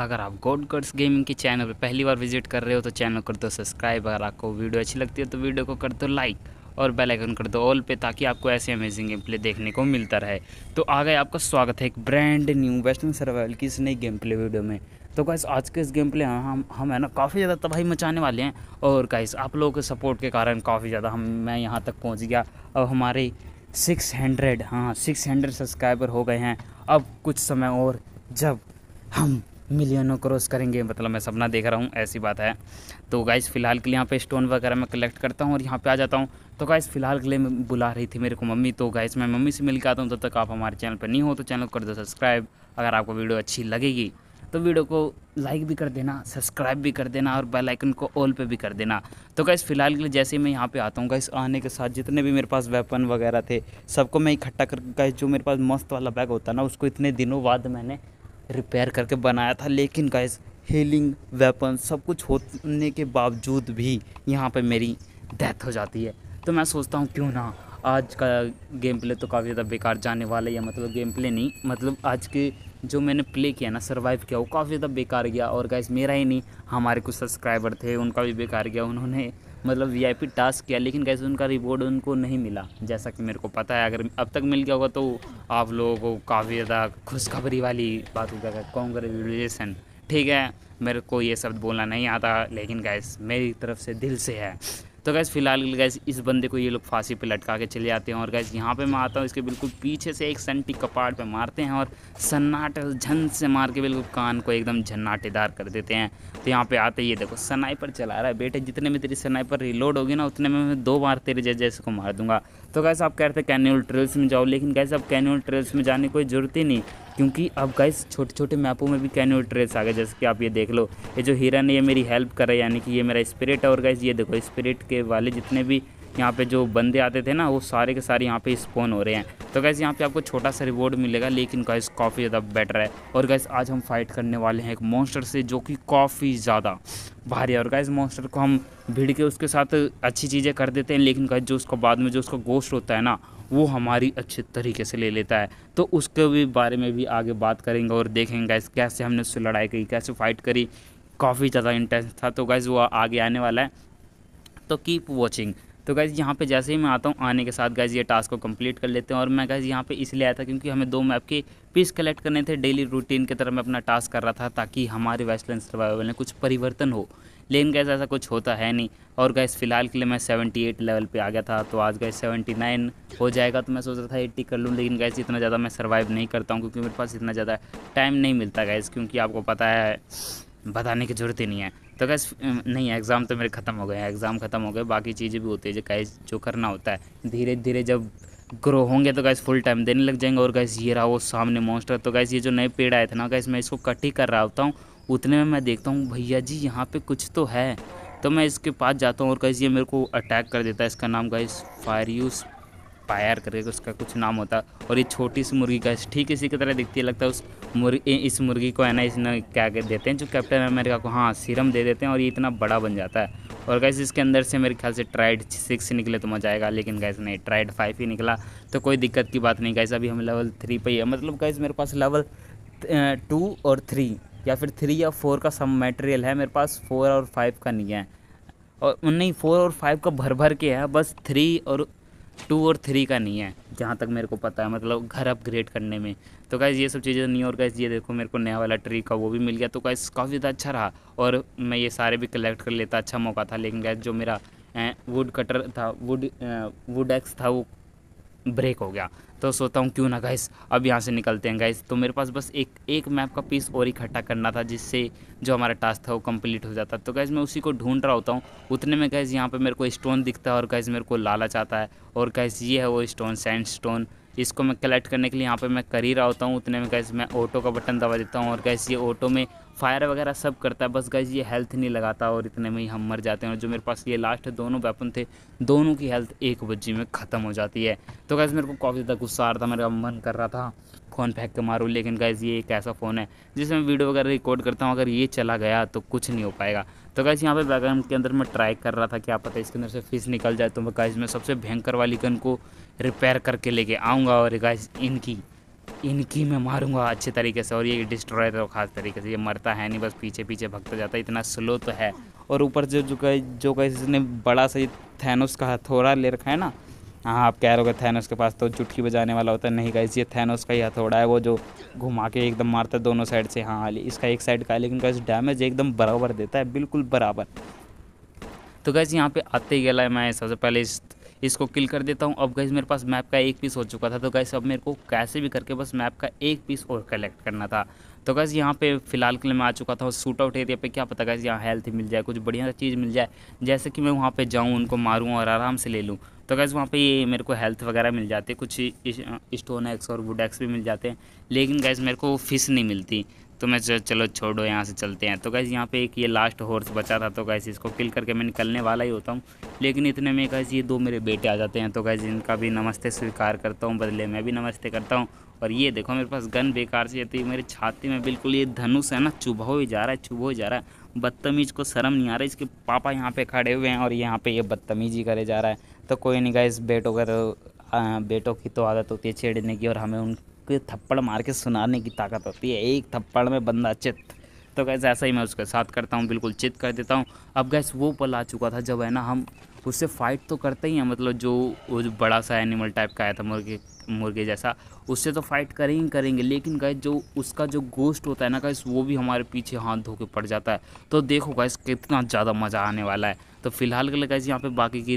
अगर आप गोड गर्ड्स गेमिंग के चैनल पर पहली बार विजिट कर रहे हो तो चैनल कर दो सब्सक्राइब अगर आपको वीडियो अच्छी लगती है तो वीडियो को कर दो लाइक और बेल आइकन कर दो ऑल पे ताकि आपको ऐसे अमेजिंग गेम प्ले देखने को मिलता रहे तो आ गए आपका स्वागत है एक ब्रांड न्यू वेस्टर्न सर्वाइवल की इस नई गेम प्ले वीडियो में तो गाइस आज के इस गेम प्ले हम हम है ना काफ़ी ज़्यादा तबाही मचाने वाले हैं और गाइस आप लोगों के सपोर्ट के कारण काफ़ी ज़्यादा हम मैं यहाँ तक पहुँच गया अब हमारे सिक्स हंड्रेड हाँ सिक्स हंड्रेड सब्सक्राइबर हो गए हैं अब कुछ समय और जब हम मिलियनों क्रॉस करेंगे मतलब मैं सपना देख रहा हूँ ऐसी बात है तो गाइस फ़िलहाल के लिए यहाँ पे स्टोन वगैरह मैं कलेक्ट करता हूँ और यहाँ पे आ जाता हूँ तो गाइस फ़िलहाल के लिए बुला रही थी मेरे को मम्मी तो गाइस मैं मम्मी से मिल के आता हूँ तब तो तक आप हमारे चैनल पर नहीं हो तो चैनल कर दो सब्सक्राइब अगर आपको वीडियो अच्छी लगेगी तो वीडियो को लाइक भी कर देना सब्सक्राइब भी कर देना और बेल आइकन को ऑल पे भी कर देना तो गाइस फ़िलहाल के लिए जैसे ही मैं यहाँ पे आता हूँ गाइस आने के साथ जितने भी मेरे पास वेपन वगैरह थे सबको मैं इकट्ठा कर गाइस जो मेरे पास मस्त वाला बैग होता ना उसको इतने दिनों बाद मैंने रिपेयर करके बनाया था लेकिन गाइज हीलिंग वेपन सब कुछ होने के बावजूद भी यहाँ पर मेरी डेथ हो जाती है तो मैं सोचता हूँ क्यों ना आज का गेम प्ले तो काफ़ी ज़्यादा बेकार जाने वाला है मतलब गेम प्ले नहीं मतलब आज के जो मैंने प्ले किया ना सर्वाइव किया वो काफ़ी ज़्यादा बेकार गया और गैस मेरा ही नहीं हमारे कुछ सब्सक्राइबर थे उनका भी बेकार गया उन्होंने मतलब वीआईपी टास्क किया लेकिन कैसे उनका रिवॉर्ड उनको नहीं मिला जैसा कि मेरे को पता है अगर अब तक मिल गया होगा तो आप लोगों को काफ़ी ज़्यादा खुशखबरी वाली बात हो जाएगा कॉन्ग्रेजुलेसन ठीक है मेरे को ये शब्द बोलना नहीं आता लेकिन गैस मेरी तरफ से दिल से है तो गैस फिलहाल गैस इस बंदे को ये लोग फांसी पे लटका के चले जाते हैं और गैस यहाँ पे मैं आता हूँ इसके बिल्कुल पीछे से एक सन्टी कपाट पे मारते हैं और सन्नाटे झन से मार के बिल्कुल कान को एकदम झन्नाटेदार कर देते हैं तो यहाँ पे आते ये देखो सनाइपर चला रहा है बेटे जितने में तेरी सनाइपर रिलोड होगी ना उतने में मैं दो बार तेरे जैसे जैसे को मार दूंगा तो गैस आप कहते हैं कैन्यूल ट्रेल्स में जाओ लेकिन गैस आप कैन्यूल ट्रेल्स में जाने की कोई ज़रूरत ही नहीं क्योंकि अब गाइस छोटे छोटे मैपों में भी कैन्यूल ट्रेस आ गए जैसे कि आप ये देख लो ये जो हिरन ने ये मेरी हेल्प कर रहा है यानी कि ये मेरा स्पिरिट है और गाइस ये देखो स्पिरिट के वाले जितने भी यहाँ पे जो बंदे आते थे ना वो सारे के सारे यहाँ पे स्पोन हो रहे हैं तो गैस यहाँ पे आपको छोटा सा रिवॉर्ड मिलेगा लेकिन गैस काफ़ी ज़्यादा बेटर है और गैस आज हम फाइट करने वाले हैं एक मॉन्स्टर से जो कि काफ़ी ज़्यादा भारी है और गैस मॉन्स्टर को हम भिड़ के उसके साथ अच्छी चीज़ें कर देते हैं लेकिन गैस जो उसको बाद में जो उसका गोश्त होता है ना वो हमारी अच्छे तरीके से ले लेता है तो उसके भी बारे में भी आगे बात करेंगे और देखेंगे गाइस कैसे हमने उससे लड़ाई करी कैसे फ़ाइट करी काफ़ी ज़्यादा इंटेंस था तो गाइज़ वो आगे आने वाला है तो कीप वॉचिंग तो गैज़ यहाँ पे जैसे ही मैं आता हूँ आने के साथ गैज़ ये टास्क को कंप्लीट कर लेते हैं और मैं गैस यहाँ पे इसलिए आया था क्योंकि हमें दो मैप के पीस कलेक्ट करने थे डेली रूटीन की तरह मैं अपना टास्क कर रहा था ताकि हमारे वेस्टलैंड सर्वाइवल में कुछ परिवर्तन हो लेकिन गैस ऐसा कुछ होता है नहीं और गैस फ़िलहाल के लिए मैं 78 लेवल पे आ गया था तो आज गैस 79 हो जाएगा तो मैं सोच रहा था 80 कर लूँ लेकिन गैस इतना ज़्यादा मैं सर्वाइव नहीं करता हूँ क्योंकि मेरे पास इतना ज़्यादा टाइम नहीं मिलता गैस क्योंकि आपको पता है बताने की ज़रूरत ही नहीं है तो गैस नहीं एग्ज़ाम तो मेरे ख़त्म हो गए एग्ज़ाम ख़त्म हो गए बाकी चीज़ें भी होती है जो गैस जो करना होता है धीरे धीरे जब ग्रो होंगे तो गैस फुल टाइम देने लग जाएंगे और गैस ये रहा वो सामने मॉन्स्टर तो गैस ये जो नए पेड़ आए थे ना गैस मैं इसको कट ही कर रहा होता हूँ उतने में मैं देखता हूँ भैया जी यहाँ पे कुछ तो है तो मैं इसके पास जाता हूँ और गाइस ये मेरे को अटैक कर देता है इसका नाम का इस फायर करके उसका कुछ नाम होता और ये छोटी सी मुर्गी का ठीक इसी की तरह दिखती है लगता है उस मुर्गी इस मुर्गी को है ना इसने क्या कर देते हैं जो कैप्टन अमेरिका को हाँ सीरम दे देते हैं और ये इतना बड़ा बन जाता है और कैसे इसके अंदर से मेरे ख्याल से ट्राइड सिक्स निकले तो मज़ा आएगा लेकिन कैसे नहीं ट्राइड फाइव ही निकला तो कोई दिक्कत की बात नहीं कैसे अभी हम लेवल थ्री पर ही है मतलब कैसे मेरे पास लेवल टू और थ्री या फिर थ्री या फोर का सम मटेरियल है मेरे पास फोर और फाइव का नहीं है और नहीं फोर और फाइव का भर भर के है बस थ्री और टू और थ्री का नहीं है जहाँ तक मेरे को पता है मतलब घर अपग्रेड करने में तो कैसे ये सब चीज़ें नहीं और कैसे ये देखो मेरे को नया वाला ट्री का वो भी मिल गया तो कैसे काफ़ी ज़्यादा अच्छा रहा और मैं ये सारे भी कलेक्ट कर लेता अच्छा मौका था लेकिन गैस जो मेरा वुड कटर था वुड वुड एक्स था वो ब्रेक हो गया तो सोचता हूँ क्यों ना गैस अब यहाँ से निकलते हैं गैस तो मेरे पास बस एक एक मैप का पीस और इकट्ठा करना था जिससे जो हमारा टास्क था वो कंप्लीट हो जाता तो गैस मैं उसी को ढूंढ रहा होता हूँ उतने में गैस यहाँ पे मेरे को स्टोन दिखता है और गैस मेरे को लालच आता है और गैस ये है वो स्टोन सैंड स्टोन इसको मैं कलेक्ट करने के लिए यहाँ पर मैं कर ही रहा होता हूँ उतने में गैस मैं ऑटो का बटन दबा देता हूँ और गैस ये ऑटो में फायर वगैरह सब करता है बस गाइज ये हेल्थ नहीं लगाता और इतने में ही हम मर जाते हैं और जो मेरे पास ये लास्ट दोनों वेपन थे दोनों की हेल्थ एक बजी में ख़त्म हो जाती है तो गाइज़ मेरे को काफ़ी ज़्यादा गुस्सा आ रहा था मेरा मन कर रहा था फ़ोन फेंक के मारूँ लेकिन गाइज़ ये एक ऐसा फ़ोन है जिसमें वीडियो वगैरह रिकॉर्ड करता हूँ अगर ये चला गया तो कुछ नहीं हो पाएगा तो गाइज़ यहाँ पे बैकग्राउंड के अंदर मैं ट्राई कर रहा था क्या पता इसके अंदर से फिश निकल जाए तो मैं गाइज़ में सबसे भयंकर वाली गन को रिपेयर करके लेके आऊँगा और गाइज़ इनकी इनकी मैं मारूंगा अच्छे तरीके से और ये डिस्ट्रॉय तो खास तरीके से ये मरता है नहीं बस पीछे पीछे भगता जाता है इतना स्लो तो है और ऊपर जो जो कह जो कहीं इसने बड़ा सा ये थैनोस का हथौड़ा ले रखा है ना हाँ आप कह रहे हो थैनोस के पास तो चुटकी बजाने वाला होता है नहीं कहीं ये थैनोस का ही हथौड़ा है वो जो घुमा के एकदम मारता है दोनों साइड से हाँ इसका एक साइड का लेकिन गाइस डैमेज एकदम बराबर देता है बिल्कुल बराबर तो कैसे यहाँ पे आते ही गला है मैं सबसे पहले इस इसको किल कर देता हूँ अब गैस मेरे पास मैप का एक पीस हो चुका था तो गैस अब मेरे को कैसे भी करके बस मैप का एक पीस और कलेक्ट करना था तो गैस यहाँ पे फिलहाल के लिए मैं आ चुका था सूट आउट एरिया पे क्या पता गैस यहाँ हेल्थ मिल जाए कुछ बढ़िया चीज़ मिल जाए जैसे कि मैं वहाँ पे जाऊँ उनको मारूँ और आराम से ले लूँ तो गैस वहाँ पे ये मेरे को हेल्थ वगैरह मिल जाती है कुछ स्टोन एक्स और वुड एक्स भी मिल जाते हैं लेकिन गैस मेरे को फ़िश नहीं मिलती तो मैं चलो छोड़ो यहाँ से चलते हैं तो कैसे यहाँ पे एक ये लास्ट हॉर्स बचा था तो कैसे इसको किल करके मैं निकलने वाला ही होता हूँ लेकिन इतने में कैसे ये दो मेरे बेटे आ जाते हैं तो कैसे इनका भी नमस्ते स्वीकार करता हूँ बदले मैं भी नमस्ते करता हूँ और ये देखो मेरे पास गन बेकार से जाती है तो मेरी छाती में बिल्कुल ये धनुष है ना चुभ ही जा रहा है चुभ ही जा रहा है बदतमीज़ को शर्म नहीं आ है इसके पापा यहाँ पे खड़े हुए हैं और यहाँ पे ये बदतमीजी करे जा रहा है तो कोई नहीं गाइस बेटों का तो बेटों की तो आदत होती है छेड़ने की और हमें उन के थप्पड़ मार के सुनाने की ताकत होती है एक थप्पड़ में बंदा चित्त तो गैस ऐसा ही मैं उसके साथ करता हूँ बिल्कुल चित कर देता हूँ अब गैस वो पल आ चुका था जब है ना हम उससे फ़ाइट तो करते ही हैं मतलब जो वो जो बड़ा सा एनिमल टाइप का आया था मुर्गे मुर्गे जैसा उससे तो फाइट करेंगे ही करेंगे लेकिन गाइस जो उसका जो गोश्त होता है ना गाइस वो भी हमारे पीछे हाथ धो के पड़ जाता है तो देखो गाइस कितना ज़्यादा मज़ा आने वाला है तो फिलहाल के लिए गाइस यहाँ पे बाकी की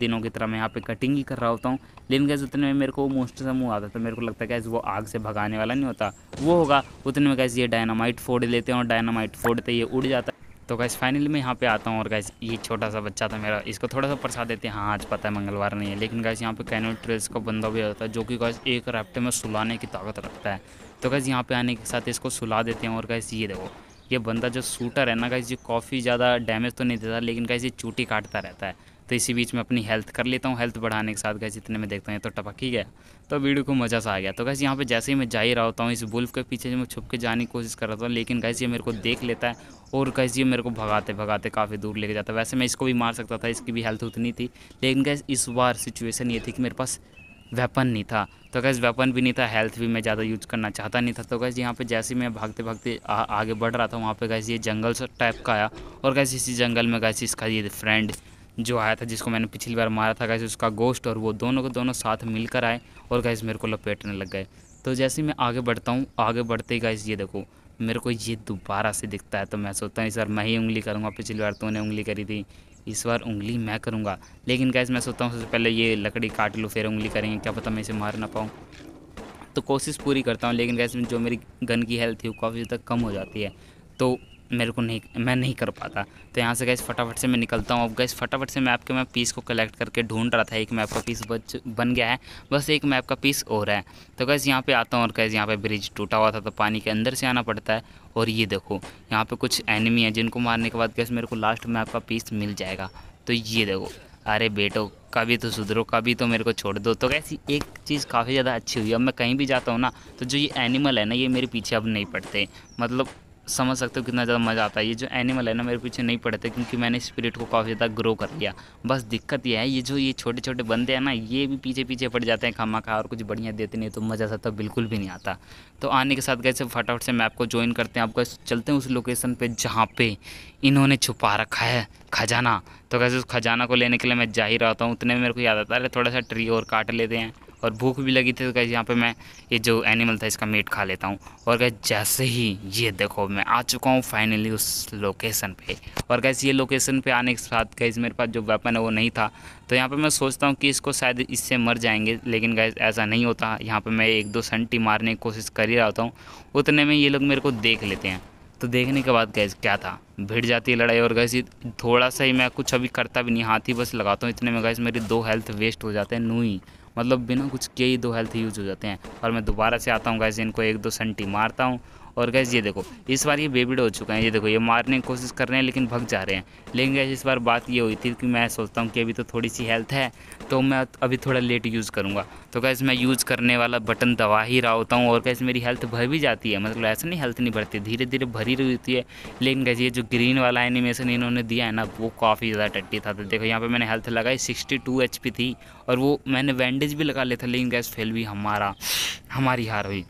दिनों की तरह मैं यहाँ पे कटिंग ही कर रहा होता हूँ लेकिन गैस उतने में मेरे को मोस्टर से मुँह आता तो मेरे को लगता है गैस वो आग से भगाने वाला नहीं होता वो होगा उतने में गैस ये डायनामाइट फोड़ लेते हैं और डायनामाइट फोड़ते ये उड़ जाता है तो गैस फाइनली मैं यहाँ पे आता हूँ और गैस ये छोटा सा बच्चा था मेरा इसको थोड़ा सा प्रसाद देते हैं हाँ आज पता है मंगलवार नहीं है लेकिन गैस यहाँ पे कैनो ट्रेल्स का बंदा भी होता है जो कि गैस एक रैप्टे में सुलाने की ताकत रखता है तो गैस यहाँ पे आने के साथ इसको सुला देते हैं और गैस ये देखो ये बंदा जो सूटर है ना गैस ये काफ़ी ज़्यादा डैमेज तो नहीं देता लेकिन गैस ये चूटी काटता रहता है तो इसी बीच में अपनी हेल्थ कर लेता हूँ हेल्थ बढ़ाने के साथ गैस इतने में देखता हूँ तो टपक ही गया तो वीडियो को मज़ा सा आ गया तो गैस यहाँ पे जैसे ही मैं जा ही रहा होता हूँ इस बुल्फ के पीछे मैं छुप के जाने की कोशिश कर रहा था लेकिन गैस ये मेरे को देख लेता है और गैस ये मेरे को भगाते भगाते काफ़ी दूर लेके जाता वैसे मैं इसको भी मार सकता था इसकी भी हेल्थ उतनी थी लेकिन गैस इस बार सिचुएसन ये थी कि मेरे पास वेपन नहीं था तो गैस वेपन भी नहीं था हेल्थ भी मैं ज़्यादा यूज करना चाहता नहीं था तो गैस यहाँ पे जैसे मैं भागते भागते आ, आगे बढ़ रहा था वहाँ पे गैस ये जंगल टाइप का आया और गैस इसी जंगल में गैस इसका ये फ्रेंड जो आया था जिसको मैंने पिछली बार मारा था गैस उसका गोश्त और वो दोनों को दोनों साथ मिलकर आए और गैस मेरे को लपेटने लग गए तो जैसे मैं आगे बढ़ता हूँ आगे बढ़ते ही गैस ये देखो मेरे को ये दोबारा से दिखता है तो मैं सोचता हूँ इस बार मैं ही उंगली करूँगा पिछली बार तूने उंगली करी थी इस बार उंगली मैं करूँगा लेकिन गैस मैं सोचता हूँ सबसे पहले ये लकड़ी काट लूँ फिर उंगली करेंगे क्या पता मैं इसे मार ना पाऊँ तो कोशिश पूरी करता हूँ लेकिन गैस जो मेरी गन की हेल्थ थी वो काफ़ी ज़्यादा कम हो जाती है तो मेरे को नहीं मैं नहीं कर पाता तो यहाँ से गैस फटाफट से मैं निकलता हूँ अब गैस फटाफट से मैप के मैं पीस को कलेक्ट करके ढूंढ रहा था एक मैप का पीस बच बन गया है बस एक मैप का पीस और है तो गैस यहाँ पे आता हूँ और गैस यहाँ पे ब्रिज टूटा हुआ था तो पानी के अंदर से आना पड़ता है और ये देखो यहाँ पर कुछ एनिमी है जिनको मारने के बाद गैस मेरे को लास्ट मैप का पीस मिल जाएगा तो ये देखो अरे बेटो कभी तो सुधरो कभी तो मेरे को छोड़ दो तो कैसी एक चीज़ काफ़ी ज़्यादा अच्छी हुई अब मैं कहीं भी जाता हूँ ना तो जो ये एनिमल है ना ये मेरे पीछे अब नहीं पड़ते मतलब समझ सकते हो कितना ज़्यादा मज़ा आता है ये जो एनिमल है ना मेरे पीछे नहीं पड़ते क्योंकि मैंने स्पिरिट को काफ़ी ज़्यादा ग्रो कर लिया बस दिक्कत यह है ये जो ये छोटे छोटे बंदे हैं ना ये भी पीछे पीछे पड़ जाते हैं खामा खा और कुछ बढ़िया देते नहीं तो मज़ा सा तो बिल्कुल भी नहीं आता तो आने के साथ कैसे फटाफट से मैप को ज्वाइन करते हैं आपको चलते हैं उस लोकेशन पर जहाँ पर इन्होंने छुपा रखा है खजाना तो कैसे उस खजाना को लेने के लिए मैं जा ही रहा हूँ उतने में मेरे को याद आता है थोड़ा सा ट्री और काट लेते हैं और भूख भी लगी थी तो कैसे यहाँ पे मैं ये जो एनिमल था इसका मीट खा लेता हूँ और कैसे जैसे ही ये देखो मैं आ चुका हूँ फाइनली उस लोकेशन पे और गैस ये लोकेशन पे आने के साथ कैसे मेरे पास जो वेपन है वो नहीं था तो यहाँ पे मैं सोचता हूँ कि इसको शायद इससे मर जाएंगे लेकिन गैस ऐसा नहीं होता यहाँ पर मैं एक दो सन्टी मारने की कोशिश कर ही रहा होता हूँ उतने में ये लोग मेरे को देख लेते हैं तो देखने के बाद गैस क्या था भिड़ जाती है लड़ाई और गैस थोड़ा सा ही मैं कुछ अभी करता भी नहीं हाथ ही बस लगाता हूँ इतने में गैस मेरी दो हेल्थ वेस्ट हो जाते हैं नू ही मतलब बिना कुछ के ही दो हेल्थ यूज़ हो जाते हैं और मैं दोबारा से आता हूँ गाइज इनको एक दो सेंटी मारता हूँ और गैस ये देखो इस बार ये बेबीड हो चुका है ये देखो ये मारने की कोशिश कर रहे हैं लेकिन भग जा रहे हैं लेकिन गैस इस बार बात ये हुई थी कि मैं सोचता हूँ कि अभी तो थोड़ी सी हेल्थ है तो मैं अभी थोड़ा लेट यूज़ करूँगा तो गैस मैं यूज़ करने वाला बटन दबा ही रहा होता हूँ और गैस मेरी हेल्थ भर भी जाती है मतलब ऐसा नहीं हेल्थ नहीं बढ़ती धीरे धीरे भरी रहती है लेकिन गैस ये जो ग्रीन वाला एनिमेशन इन्होंने दिया है ना वो काफ़ी ज़्यादा टट्टी था तो देखो यहाँ पर मैंने हेल्थ लगाई सिक्सटी टू थी और वो मैंने बैंडेज भी लगा लिया था लेकिन गैस फेल भी हमारा हमारी हार हुई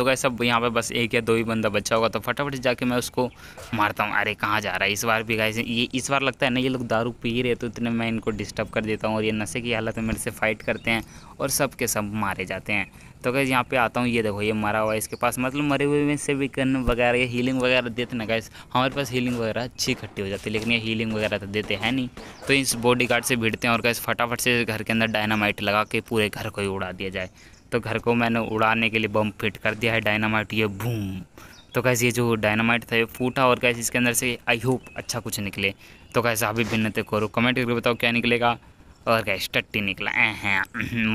तो गए सब यहाँ पे बस एक या दो ही बंदा बचा होगा तो फटाफट जाके मैं उसको मारता हूँ अरे कहाँ जा रहा है इस बार भी गाइस ये इस बार लगता है ना ये लोग दारू पी रहे तो इतने मैं इनको डिस्टर्ब कर देता हूँ और ये नशे की हालत में मेरे से फ़ाइट करते हैं और सब के सब मारे जाते हैं तो गए यहाँ पे आता हूँ ये देखो ये मरा हुआ है इसके पास मतलब मरे हुए में से भी कन वगैरह हीलिंग वगैरह देते ना गए हमारे पास हीलिंग वगैरह अच्छी इकट्ठी हो जाती है लेकिन ये हीलिंग वगैरह तो देते हैं नहीं तो इस बॉडी गार्ड से भिड़ते हैं और गए फटाफट से घर के अंदर डायनामाइट लगा के पूरे घर को ही उड़ा दिया जाए तो घर को मैंने उड़ाने के लिए बम फिट कर दिया है डायनामाइट ये बूम तो कैसे ये जो डायनामाइट था ये फूटा और कैसे इसके अंदर से आई होप अच्छा कुछ निकले तो कैसे आप भी भिन्नते करो कमेंट करके बताओ क्या निकलेगा और कैसे टट्टी निकला ए हैं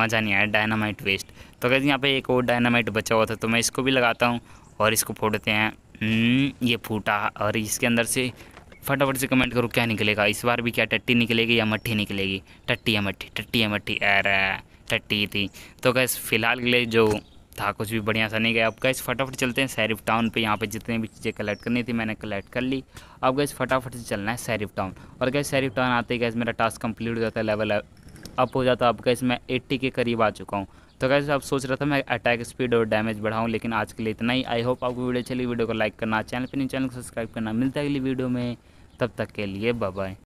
मज़ा नहीं आया डायनामाइट वेस्ट तो कैसे यहाँ पे एक और डायनामाइट बचा हुआ था तो मैं इसको भी लगाता हूँ और इसको फोड़ते हैं हम्म, ये फूटा और इसके अंदर से फटाफट से कमेंट करो क्या निकलेगा इस बार भी क्या टट्टी निकलेगी या मट्टी निकलेगी टट्टी या मट्टी टट्टी या मट्टी अरे थर्टी थी तो गैस फ़िलहाल के लिए जो था कुछ भी बढ़िया सा नहीं गया अब गैस फटाफट चलते हैं सैरिफ टाउन पे यहाँ पे जितने भी चीज़ें कलेक्ट करनी थी मैंने कलेक्ट कर ली अब गैस फटाफट से चलना है सैरिफ टाउन और गैस सैरिफ टाउन आते ही गैस मेरा टास्क कंप्लीट हो जाता है लेवल अप हो जाता है अब गैस मैं एट्टी के करीब आ चुका हूँ तो गैस अब सोच रहा था मैं अटैक स्पीड और डैमेज बढ़ाऊँ लेकिन आज के लिए इतना ही आई होप आपको वीडियो चली वीडियो को लाइक करना चैनल पर नहीं चैनल को सब्सक्राइब करना मिलता है अगली वीडियो में तब तक के लिए बाय